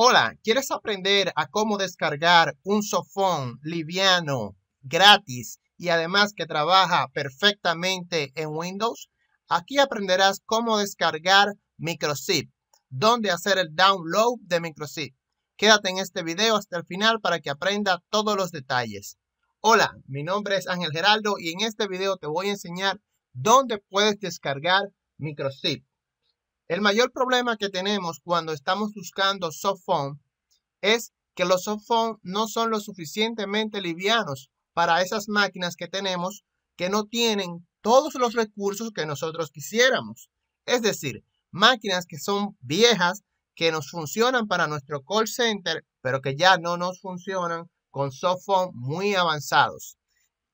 Hola, ¿quieres aprender a cómo descargar un sofón liviano, gratis y además que trabaja perfectamente en Windows? Aquí aprenderás cómo descargar microsip dónde hacer el download de Microsip. Quédate en este video hasta el final para que aprenda todos los detalles. Hola, mi nombre es Ángel Geraldo y en este video te voy a enseñar dónde puedes descargar Microsip. El mayor problema que tenemos cuando estamos buscando softphone es que los softphone no son lo suficientemente livianos para esas máquinas que tenemos que no tienen todos los recursos que nosotros quisiéramos. Es decir, máquinas que son viejas, que nos funcionan para nuestro call center, pero que ya no nos funcionan con softphone muy avanzados.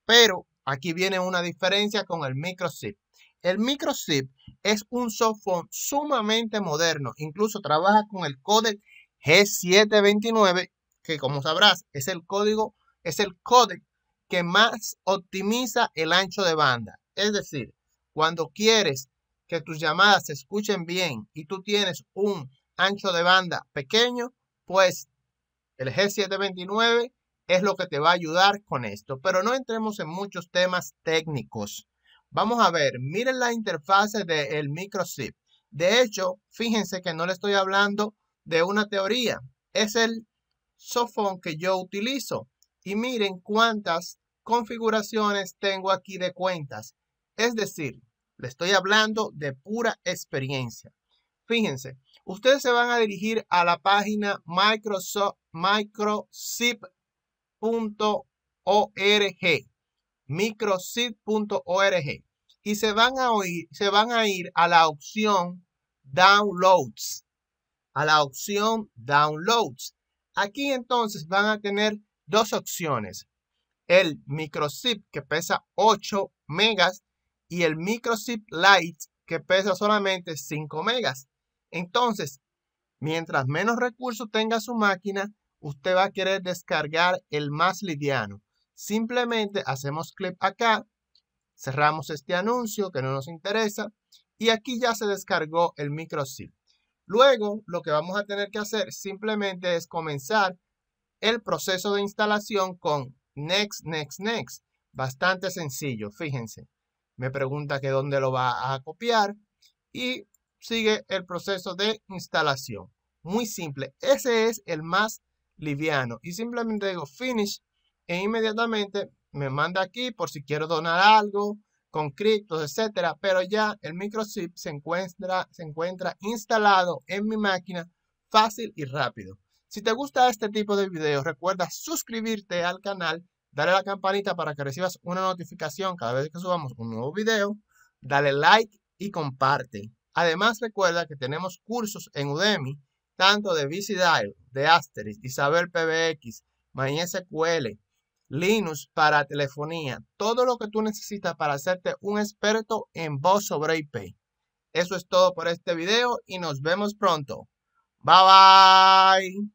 Pero aquí viene una diferencia con el microchip. El microchip es un software sumamente moderno, incluso trabaja con el codec G729, que como sabrás es el código, es el que más optimiza el ancho de banda. Es decir, cuando quieres que tus llamadas se escuchen bien y tú tienes un ancho de banda pequeño, pues el G729 es lo que te va a ayudar con esto. Pero no entremos en muchos temas técnicos. Vamos a ver, miren la interfase del microSIP. De hecho, fíjense que no le estoy hablando de una teoría. Es el sofón que yo utilizo. Y miren cuántas configuraciones tengo aquí de cuentas. Es decir, le estoy hablando de pura experiencia. Fíjense, ustedes se van a dirigir a la página microsoft microzip.org y se van, a se van a ir a la opción Downloads, a la opción Downloads. Aquí entonces van a tener dos opciones, el microzip que pesa 8 megas y el microzip Lite que pesa solamente 5 megas. Entonces, mientras menos recursos tenga su máquina, usted va a querer descargar el más liviano. Simplemente hacemos clic acá, cerramos este anuncio que no nos interesa y aquí ya se descargó el SIP. Luego, lo que vamos a tener que hacer simplemente es comenzar el proceso de instalación con Next, Next, Next. Bastante sencillo, fíjense. Me pregunta que dónde lo va a copiar y sigue el proceso de instalación. Muy simple. Ese es el más liviano. Y simplemente digo Finish e inmediatamente me manda aquí por si quiero donar algo con criptos, etcétera, pero ya el microchip se encuentra, se encuentra instalado en mi máquina fácil y rápido. Si te gusta este tipo de videos, recuerda suscribirte al canal, darle a la campanita para que recibas una notificación cada vez que subamos un nuevo video, dale like y comparte. Además, recuerda que tenemos cursos en Udemy, tanto de VCDIAL, de Asterisk, Isabel PBX, MySQL, Linux para telefonía, todo lo que tú necesitas para hacerte un experto en voz sobre IP. Eso es todo por este video y nos vemos pronto. Bye bye.